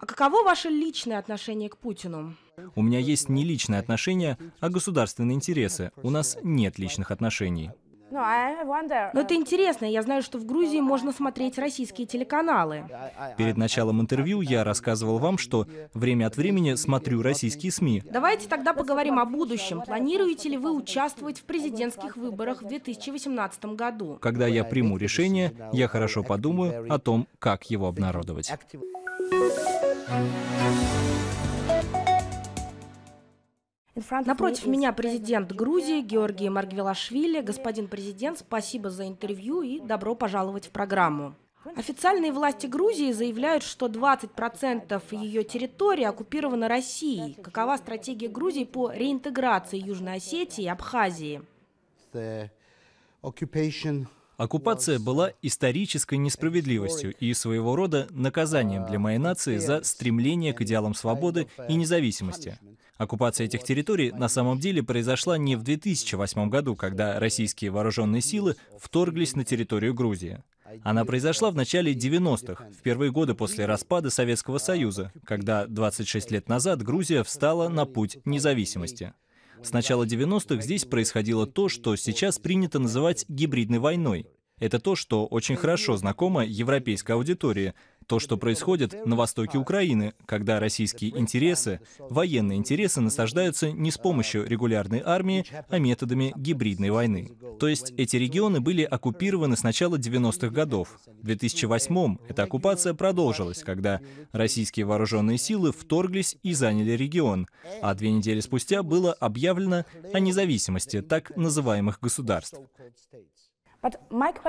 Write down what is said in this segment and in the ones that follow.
А каково ваше личное отношение к Путину? У меня есть не личные отношения, а государственные интересы. У нас нет личных отношений. Ну, а Но это интересно. Я знаю, что в Грузии можно смотреть российские телеканалы. Перед началом интервью я рассказывал вам, что время от времени смотрю российские СМИ. Давайте тогда поговорим о будущем. Планируете ли вы участвовать в президентских выборах в 2018 году? Когда я приму решение, я хорошо подумаю о том, как его обнародовать. Напротив меня президент Грузии Георгий Маргвелашвили. Господин президент, спасибо за интервью и добро пожаловать в программу. Официальные власти Грузии заявляют, что 20% ее территории оккупировано Россией. Какова стратегия Грузии по реинтеграции Южной Осетии и Абхазии? Оккупация была исторической несправедливостью и своего рода наказанием для а, моей нации за стремление к идеалам свободы и независимости. Оккупация этих территорий на самом деле произошла не в 2008 году, когда российские вооруженные силы вторглись на территорию Грузии. А Она произошла в начале 90-х, в первые годы после распада Советского а Союза, когда 26 лет назад Грузия встала на путь независимости. С начала 90-х здесь происходило то, что сейчас принято называть гибридной войной. Это то, что очень хорошо знакомо европейской аудитории — то, что происходит на востоке Украины, когда российские интересы, военные интересы насаждаются не с помощью регулярной армии, а методами гибридной войны. То есть эти регионы были оккупированы с начала 90-х годов. В 2008 м эта оккупация продолжилась, когда российские вооруженные силы вторглись и заняли регион, а две недели спустя было объявлено о независимости так называемых государств.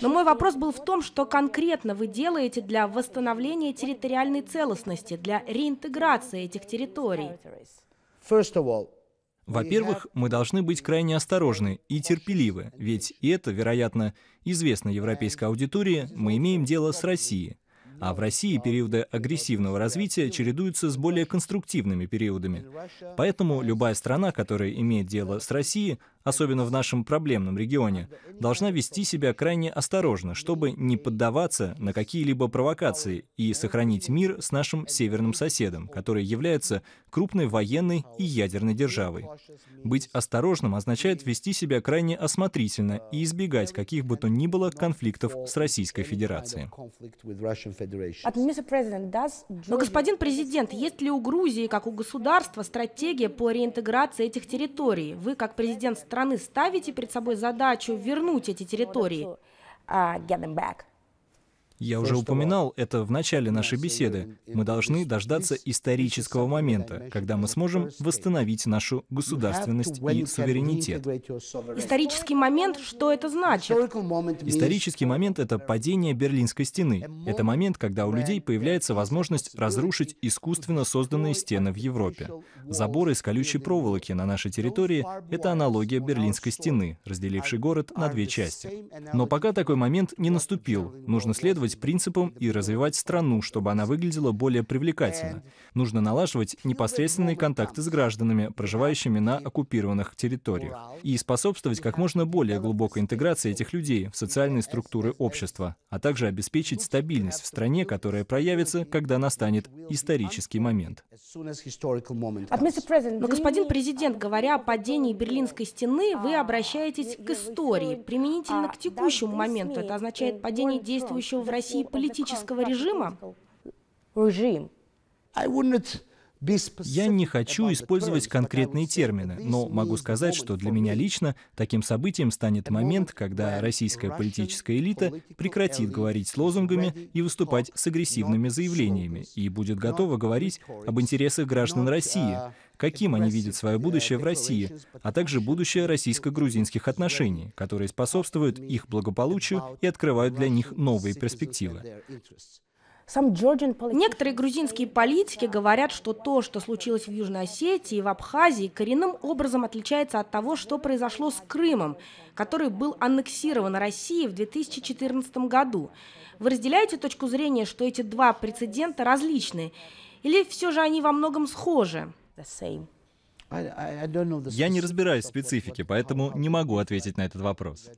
Но мой вопрос был в том, что конкретно вы делаете для восстановления территориальной целостности, для реинтеграции этих территорий. Во-первых, мы должны быть крайне осторожны и терпеливы, ведь и это, вероятно, известно европейской аудитории, мы имеем дело с Россией. А в России периоды агрессивного развития чередуются с более конструктивными периодами. Поэтому любая страна, которая имеет дело с Россией, особенно в нашем проблемном регионе, должна вести себя крайне осторожно, чтобы не поддаваться на какие-либо провокации и сохранить мир с нашим северным соседом, который является крупной военной и ядерной державой. Быть осторожным означает вести себя крайне осмотрительно и избегать каких бы то ни было конфликтов с Российской Федерацией. Но, господин президент, есть ли у Грузии, как у государства, стратегия по реинтеграции этих территорий? Вы, как президент страны, ставите перед собой задачу вернуть эти территории? Uh, get them back. Я уже упоминал это в начале нашей беседы. Мы должны дождаться исторического момента, когда мы сможем восстановить нашу государственность и суверенитет. Исторический момент, что это значит? Исторический момент — это падение Берлинской стены. Это момент, когда у людей появляется возможность разрушить искусственно созданные стены в Европе. Заборы из колючей проволоки на нашей территории — это аналогия Берлинской стены, разделившей город на две части. Но пока такой момент не наступил, нужно следовать следовать принципам и развивать страну, чтобы она выглядела более привлекательно. Нужно налаживать непосредственные контакты с гражданами, проживающими на оккупированных территориях, и способствовать как можно более глубокой интеграции этих людей в социальные структуры общества, а также обеспечить стабильность в стране, которая проявится, когда настанет исторический момент. А, Но, господин президент, говоря о падении Берлинской стены, вы обращаетесь к истории, применительно к текущему моменту. Это означает падение действующего России политического режима, режим, я не хочу использовать конкретные термины, но могу сказать, что для меня лично таким событием станет момент, когда российская политическая элита прекратит говорить с лозунгами и выступать с агрессивными заявлениями и будет готова говорить об интересах граждан России, каким они видят свое будущее в России, а также будущее российско-грузинских отношений, которые способствуют их благополучию и открывают для них новые перспективы. Некоторые грузинские политики говорят, что то, что случилось в Южной Осетии и в Абхазии, коренным образом отличается от того, что произошло с Крымом, который был аннексирован Россией в 2014 году. Вы разделяете точку зрения, что эти два прецедента различны? Или все же они во многом схожи? Я не разбираюсь в специфике, поэтому не могу ответить на этот вопрос.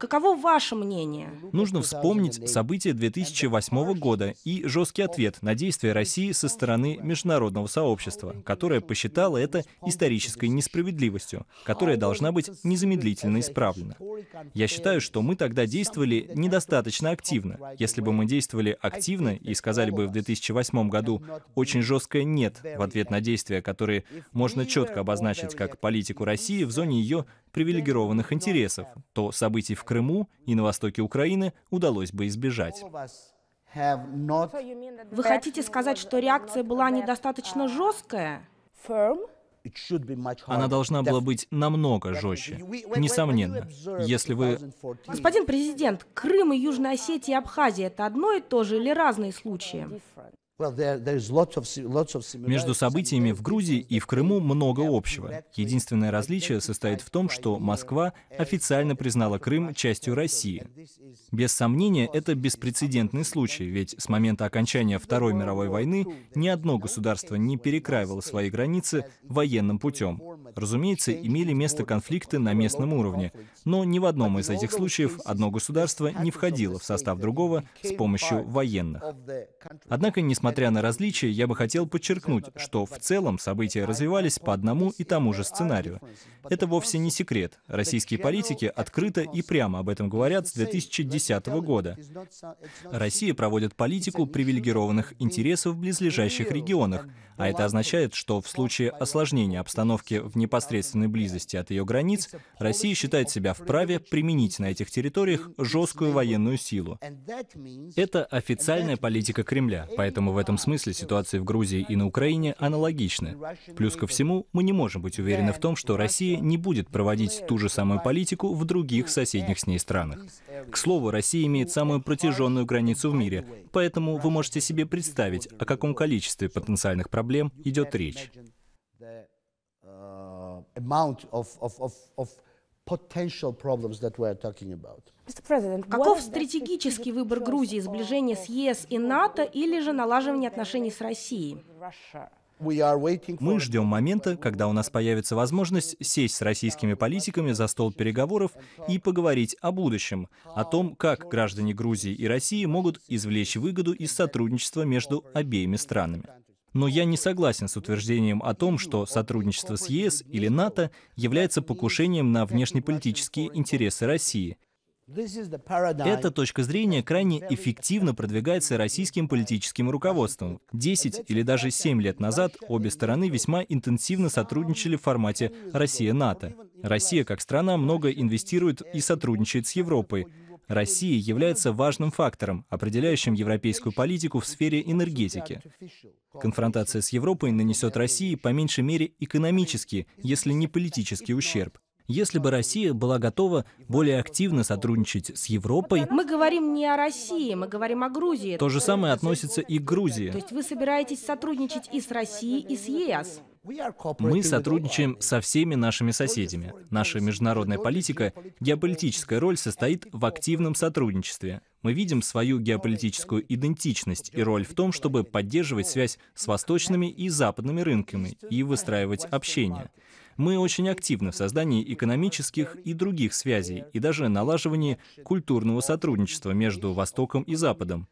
Каково ваше мнение? Нужно вспомнить события 2008 года и жесткий ответ на действия России со стороны международного сообщества, которое посчитало это исторической несправедливостью, которая должна быть незамедлительно исправлена. Я считаю, что мы тогда действовали недостаточно активно. Если бы мы действовали активно и сказали бы в 2008 году очень жесткое «нет» в ответ на действия, которые можно четко обозначить как политику России в зоне ее привилегированных интересов, то событий в Крыму и на востоке Украины удалось бы избежать. Вы хотите сказать, что реакция была недостаточно жесткая? Она должна была быть намного жестче, несомненно. Если вы... Господин президент, Крым и Южная Осетия и Абхазия — это одно и то же или разные случаи? Между событиями в Грузии и в Крыму много общего. Единственное различие состоит в том, что Москва официально признала Крым частью России. Без сомнения, это беспрецедентный случай, ведь с момента окончания Второй мировой войны ни одно государство не перекраивало свои границы военным путем. Разумеется, имели место конфликты на местном уровне, но ни в одном из этих случаев одно государство не входило в состав другого с помощью военных. Однако, несмотря Несмотря на различия, я бы хотел подчеркнуть, что в целом события развивались по одному и тому же сценарию. Это вовсе не секрет. Российские политики открыто и прямо об этом говорят с 2010 года. Россия проводит политику привилегированных интересов в близлежащих регионах, а это означает, что в случае осложнения обстановки в непосредственной близости от ее границ, Россия считает себя вправе применить на этих территориях жесткую военную силу. Это официальная политика Кремля, поэтому в этом смысле ситуации в Грузии и на Украине аналогичны. Плюс ко всему, мы не можем быть уверены в том, что Россия не будет проводить ту же самую политику в других соседних с ней странах. К слову, Россия имеет самую протяженную границу в мире, поэтому вы можете себе представить, о каком количестве потенциальных проблем идет речь. Uh, Каков стратегический выбор Грузии, сближение с ЕС и НАТО или же налаживание отношений с Россией? Мы ждем момента, когда у нас появится возможность сесть с российскими политиками за стол переговоров и поговорить о будущем, о том, как граждане Грузии и России могут извлечь выгоду из сотрудничества между обеими странами. Но я не согласен с утверждением о том, что сотрудничество с ЕС или НАТО является покушением на внешнеполитические интересы России. Эта точка зрения крайне эффективно продвигается российским политическим руководством. Десять или даже семь лет назад обе стороны весьма интенсивно сотрудничали в формате «Россия-НАТО». Россия как страна много инвестирует и сотрудничает с Европой, Россия является важным фактором, определяющим европейскую политику в сфере энергетики. Конфронтация с Европой нанесет России по меньшей мере экономический, если не политический ущерб. Если бы Россия была готова более активно сотрудничать с Европой... Мы говорим не о России, мы говорим о Грузии. То же самое относится и к Грузии. То есть вы собираетесь сотрудничать и с Россией, и с ЕС? Мы сотрудничаем со всеми нашими соседями. Наша международная политика, геополитическая роль состоит в активном сотрудничестве. Мы видим свою геополитическую идентичность и роль в том, чтобы поддерживать связь с восточными и западными рынками и выстраивать общение. Мы очень активны в создании экономических и других связей и даже налаживании культурного сотрудничества между Востоком и Западом.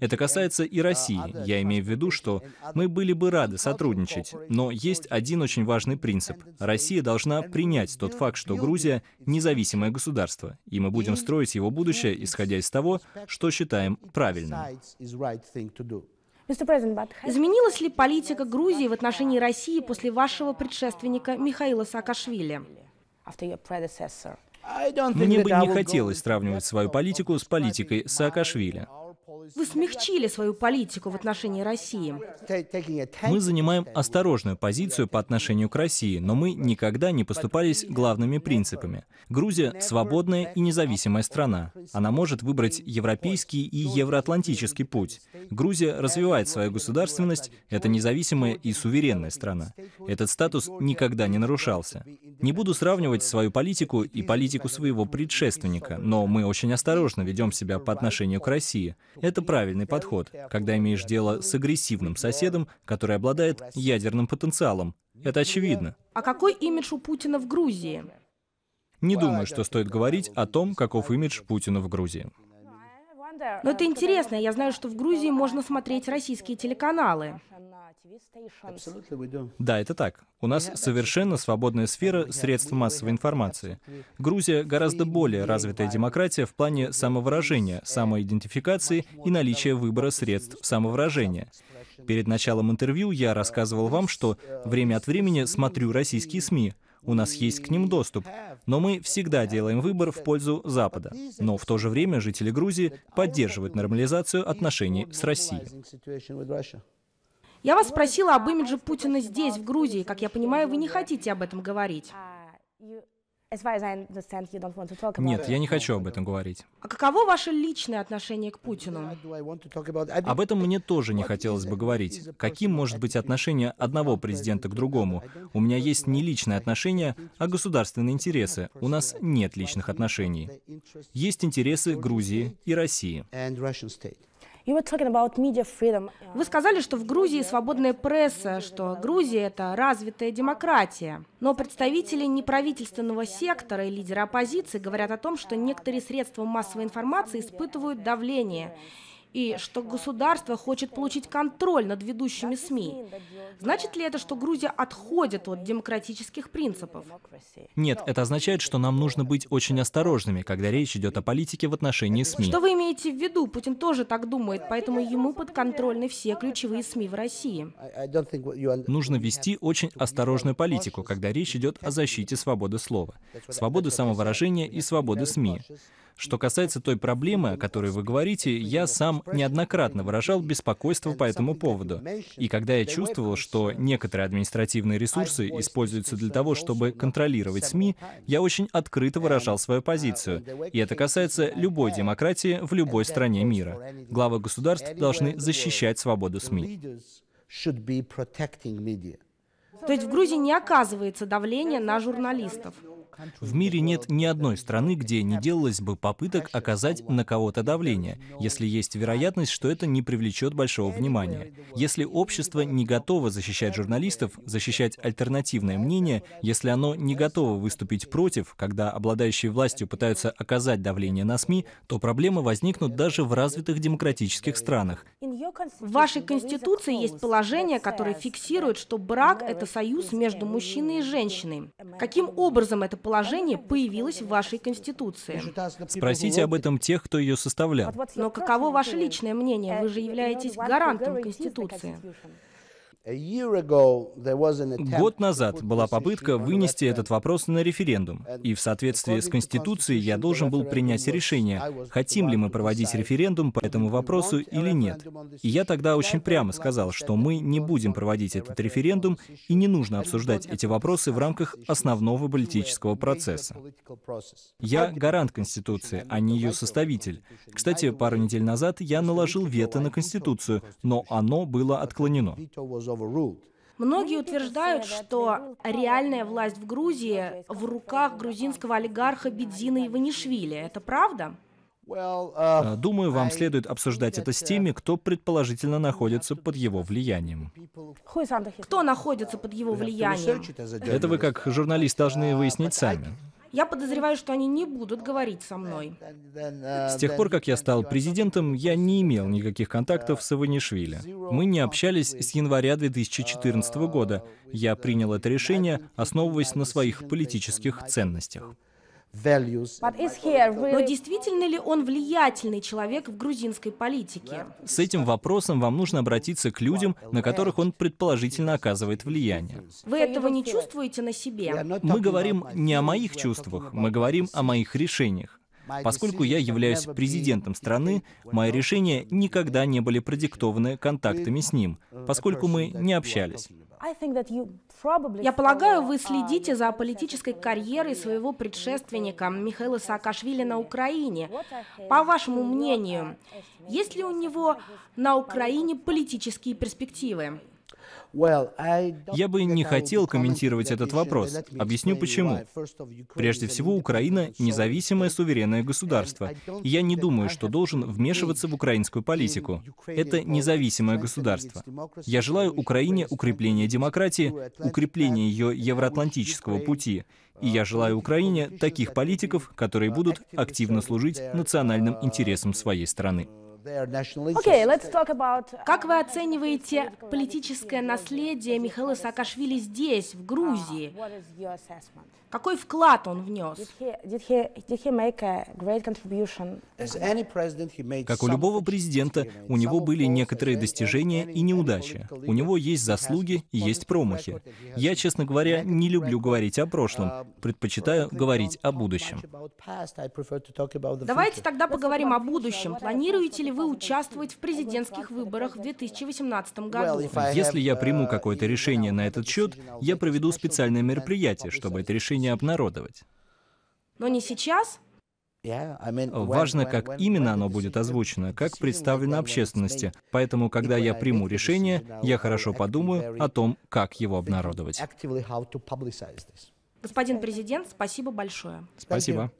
Это касается и России. Я имею в виду, что мы были бы рады сотрудничать, но есть один очень важный принцип. Россия должна принять тот факт, что Грузия — независимое государство, и мы будем строить его будущее, исходя из того, что считаем правильным. Изменилась ли политика Грузии в отношении России после вашего предшественника Михаила Саакашвили? Мне бы не хотелось сравнивать свою политику с политикой Саакашвили. Вы смягчили свою политику в отношении России. Мы занимаем осторожную позицию по отношению к России, но мы никогда не поступались главными принципами. Грузия — свободная и независимая страна. Она может выбрать европейский и евроатлантический путь. Грузия развивает свою государственность, это независимая и суверенная страна. Этот статус никогда не нарушался. Не буду сравнивать свою политику и политику своего предшественника, но мы очень осторожно ведем себя по отношению к России. Это это правильный подход, когда имеешь дело с агрессивным соседом, который обладает ядерным потенциалом. Это очевидно. А какой имидж у Путина в Грузии? Не думаю, что стоит говорить о том, каков имидж Путина в Грузии. Но это интересно. Я знаю, что в Грузии можно смотреть российские телеканалы. Да, это так. У нас совершенно свободная сфера средств массовой информации. Грузия гораздо более развитая демократия в плане самовыражения, э, самоидентификации и наличия выбора средств самовыражения. Перед началом интервью я э, рассказывал вам, что э, время от времени смотрю российские СМИ, у нас есть к ним доступ. Но мы всегда делаем выбор в пользу Запада. Но в то же время жители Грузии поддерживают нормализацию отношений с Россией. Я вас спросила об имидже Путина здесь, в Грузии. Как я понимаю, вы не хотите об этом говорить. Нет, я не хочу об этом э, говорить. А каково ваше личное отношение к Путину? Об этом мне тоже не хотелось бы говорить. Каким может быть отношение одного президента к другому? У меня есть не личные отношения, а государственные интересы. У нас нет личных отношений. Есть интересы Грузии и России. Вы сказали, что в Грузии свободная пресса, что Грузия – это развитая демократия. Но представители неправительственного сектора и лидеры оппозиции говорят о том, что некоторые средства массовой информации испытывают давление и что государство хочет получить контроль над ведущими СМИ. Значит ли это, что Грузия отходит от демократических принципов? Нет, это означает, что нам нужно быть очень осторожными, когда речь идет о политике в отношении СМИ. Что вы имеете в виду? Путин тоже так думает, поэтому ему подконтрольны все ключевые СМИ в России. Нужно вести очень осторожную политику, когда речь идет о защите свободы слова, свободы самовыражения и свободы СМИ. Что касается той проблемы, о которой вы говорите, я сам неоднократно выражал беспокойство по этому поводу. И когда я чувствовал, что некоторые административные ресурсы используются для того, чтобы контролировать СМИ, я очень открыто выражал свою позицию. И это касается любой демократии в любой стране мира. Главы государств должны защищать свободу СМИ. То есть в Грузии не оказывается давления на журналистов. В мире нет ни одной страны, где не делалось бы попыток оказать на кого-то давление, если есть вероятность, что это не привлечет большого внимания. Если общество не готово защищать журналистов, защищать альтернативное мнение, если оно не готово выступить против, когда обладающие властью пытаются оказать давление на СМИ, то проблемы возникнут даже в развитых демократических странах. В вашей Конституции есть положение, которое э, фиксирует, что брак – это союз между мужчиной и женщиной. Каким образом это положение появилось в вашей Конституции? Спросите об этом тех, кто ее составлял. Но каково ваше личное э, мнение? Вы же являетесь гарантом Конституции. Год назад была попытка вынести этот вопрос на референдум, и в соответствии с Конституцией я должен был принять решение, хотим ли мы проводить референдум по этому вопросу или нет. И я тогда очень прямо сказал, что мы не будем проводить этот референдум, и не нужно обсуждать эти вопросы в рамках основного политического процесса. Я гарант Конституции, а не ее составитель. Кстати, пару недель назад я наложил вето на Конституцию, но оно было отклонено. Многие утверждают, что реальная власть в Грузии в руках грузинского олигарха Бедзина Иванишвили. Это правда? Uh, э, думаю, вам следует обсуждать это с uh, теми, кто предположительно находится под его влиянием. Кто находится под его влиянием? Это вы как журналист должны uh, выяснить сами. Я подозреваю, что они не будут говорить со мной. С тех пор, как я стал президентом, я не имел никаких контактов с Иванишвили. Мы не общались с января 2014 года. Я принял это решение, основываясь на своих политических ценностях. Но действительно ли он влиятельный человек в грузинской политике? С этим вопросом вам нужно обратиться к людям, на которых он предположительно оказывает влияние. Вы этого не чувствуете на себе? Мы говорим не о моих чувствах, мы говорим о моих решениях. Поскольку я являюсь президентом страны, мои решения никогда не были продиктованы контактами с ним, поскольку мы не общались. Я полагаю, вы uh, следите за политической карьерой своего предшественника Михаила Саакашвили на Украине. По вашему uh, мнению, есть ли у него на Украине политические перспективы? Я бы не хотел комментировать этот вопрос. Объясню почему. Прежде всего, Украина — независимое суверенное государство. И я не думаю, что должен вмешиваться в украинскую политику. Это независимое государство. Я желаю Украине укрепления демократии, укрепления ее евроатлантического пути. И я uh, желаю Украине таких политиков, которые uh, будут активно служить национальным uh, интересам своей страны. Э, как вы оцениваете политическое наследие Михаила Саакашвили здесь, в Грузии? Uh, Какой вклад он внес? Как у любого президента, у него были некоторые достижения и неудачи. У него есть заслуги, есть промахи. Я, честно говоря, не люблю говорить о прошлом, uh, предпочитаю говорить о будущем. Давайте тогда поговорим о будущем. Планируете ли вы участвовать в президентских выборах в 2018 году? Если я приму э, какое-то решение на этот счет, я проведу специальное мероприятие, чтобы это решение обнародовать. Но не сейчас? Важно, как именно оно будет озвучено, как представлено общественности. Поэтому, когда я приму решение, я хорошо подумаю о том, как его обнародовать. Господин президент, спасибо большое. Спасибо.